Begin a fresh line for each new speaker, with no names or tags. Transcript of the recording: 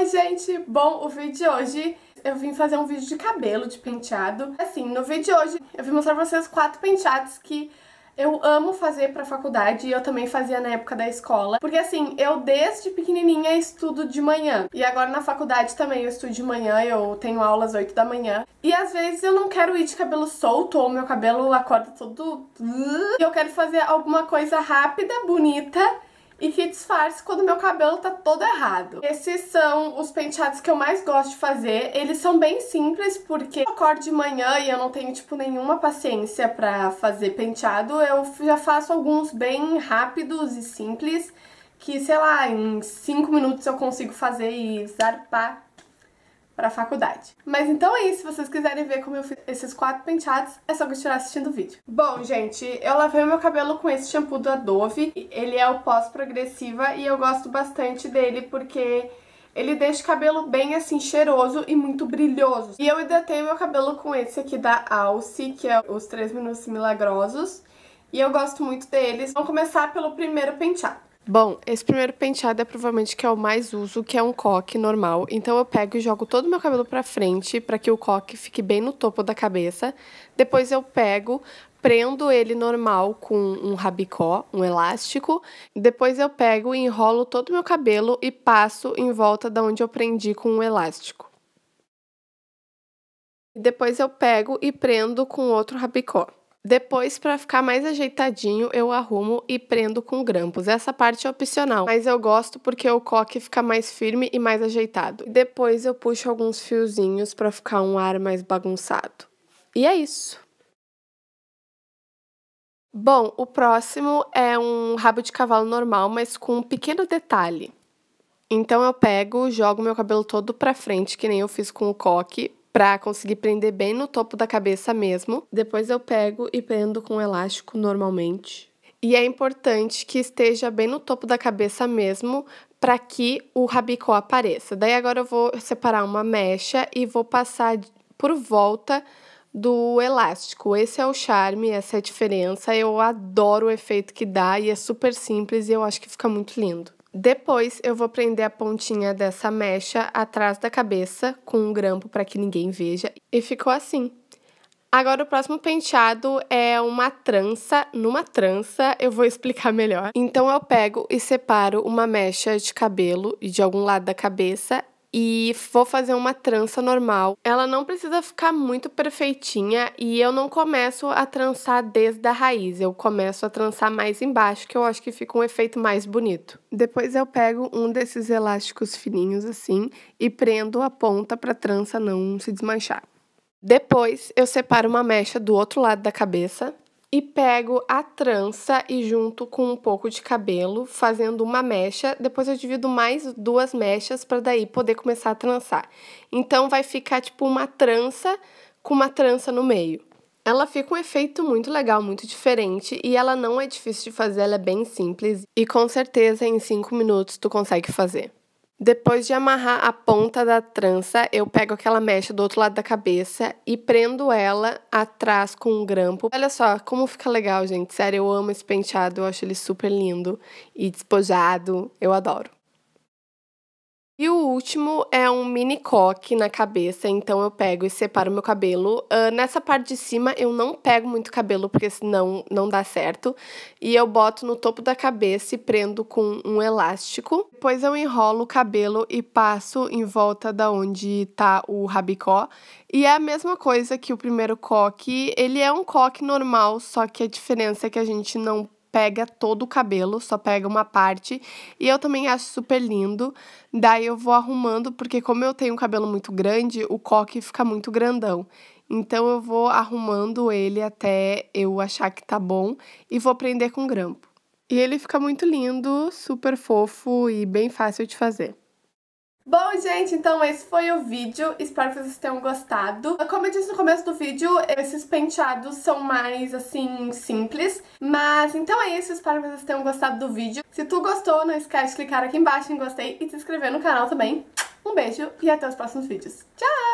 Oi, gente! Bom, o vídeo de hoje eu vim fazer um vídeo de cabelo, de penteado. Assim, no vídeo de hoje eu vim mostrar pra vocês quatro penteados que eu amo fazer pra faculdade e eu também fazia na época da escola. Porque assim, eu desde pequenininha estudo de manhã. E agora na faculdade também eu estudo de manhã, eu tenho aulas 8 da manhã. E às vezes eu não quero ir de cabelo solto ou meu cabelo acorda todo... E eu quero fazer alguma coisa rápida, bonita e que disfarce quando meu cabelo tá todo errado. Esses são os penteados que eu mais gosto de fazer. Eles são bem simples porque eu acordo de manhã e eu não tenho, tipo, nenhuma paciência pra fazer penteado. Eu já faço alguns bem rápidos e simples que, sei lá, em 5 minutos eu consigo fazer e zarpar para a faculdade. Mas então é isso, se vocês quiserem ver como eu fiz esses quatro penteados, é só continuar assistindo o vídeo. Bom, gente, eu lavei o meu cabelo com esse shampoo da Dove, ele é o pós-progressiva e eu gosto bastante dele porque... Ele deixa o cabelo bem assim cheiroso e muito brilhoso. E eu hidratei meu cabelo com esse aqui da Alce, que é os 3 minutos milagrosos. E eu gosto muito deles. Vamos começar pelo primeiro penteado. Bom, esse primeiro penteado é provavelmente que é o mais uso, que é um coque normal. Então eu pego e jogo todo o meu cabelo para frente para que o coque fique bem no topo da cabeça. Depois eu pego, prendo ele normal com um rabicó, um elástico. Depois eu pego e enrolo todo o meu cabelo e passo em volta da onde eu prendi com um elástico. Depois eu pego e prendo com outro rabicó. Depois, para ficar mais ajeitadinho, eu arrumo e prendo com grampos. Essa parte é opcional, mas eu gosto porque o coque fica mais firme e mais ajeitado. Depois eu puxo alguns fiozinhos para ficar um ar mais bagunçado. E é isso. Bom, o próximo é um rabo de cavalo normal, mas com um pequeno detalhe. Então eu pego, jogo meu cabelo todo para frente, que nem eu fiz com o coque, para conseguir prender bem no topo da cabeça mesmo. Depois eu pego e prendo com um elástico normalmente. E é importante que esteja bem no topo da cabeça mesmo para que o rabicó apareça. Daí agora eu vou separar uma mecha e vou passar por volta do elástico. Esse é o charme, essa é a diferença. Eu adoro o efeito que dá e é super simples e eu acho que fica muito lindo. Depois eu vou prender a pontinha dessa mecha atrás da cabeça com um grampo para que ninguém veja e ficou assim. Agora o próximo penteado é uma trança. Numa trança eu vou explicar melhor. Então eu pego e separo uma mecha de cabelo de algum lado da cabeça e vou fazer uma trança normal. Ela não precisa ficar muito perfeitinha e eu não começo a trançar desde a raiz, eu começo a trançar mais embaixo, que eu acho que fica um efeito mais bonito. Depois eu pego um desses elásticos fininhos assim e prendo a ponta para a trança não se desmanchar. Depois eu separo uma mecha do outro lado da cabeça e pego a trança e junto com um pouco de cabelo, fazendo uma mecha. Depois eu divido mais duas mechas para daí poder começar a trançar. Então vai ficar tipo uma trança com uma trança no meio. Ela fica um efeito muito legal, muito diferente e ela não é difícil de fazer, ela é bem simples e com certeza em 5 minutos tu consegue fazer. Depois de amarrar a ponta da trança, eu pego aquela mecha do outro lado da cabeça e prendo ela atrás com um grampo. Olha só como fica legal, gente. Sério, eu amo esse penteado, eu acho ele super lindo e despojado, eu adoro. E o último é um mini coque na cabeça, então eu pego e separo meu cabelo. Uh, nessa parte de cima eu não pego muito cabelo, porque senão não dá certo. E eu boto no topo da cabeça e prendo com um elástico. Depois eu enrolo o cabelo e passo em volta da onde tá o rabicó. E é a mesma coisa que o primeiro coque. Ele é um coque normal, só que a diferença é que a gente não pega todo o cabelo, só pega uma parte. E eu também acho super lindo. Daí eu vou arrumando, porque como eu tenho um cabelo muito grande, o coque fica muito grandão. Então eu vou arrumando ele até eu achar que tá bom e vou prender com grampo. E ele fica muito lindo, super fofo e bem fácil de fazer. Bom, gente, então esse foi o vídeo. Espero que vocês tenham gostado. Como eu disse no começo do vídeo, esses penteados são mais, assim, simples. Mas, então é isso. Espero que vocês tenham gostado do vídeo. Se tu gostou, não esquece de clicar aqui embaixo em gostei e se inscrever no canal também. Um beijo e até os próximos vídeos. Tchau!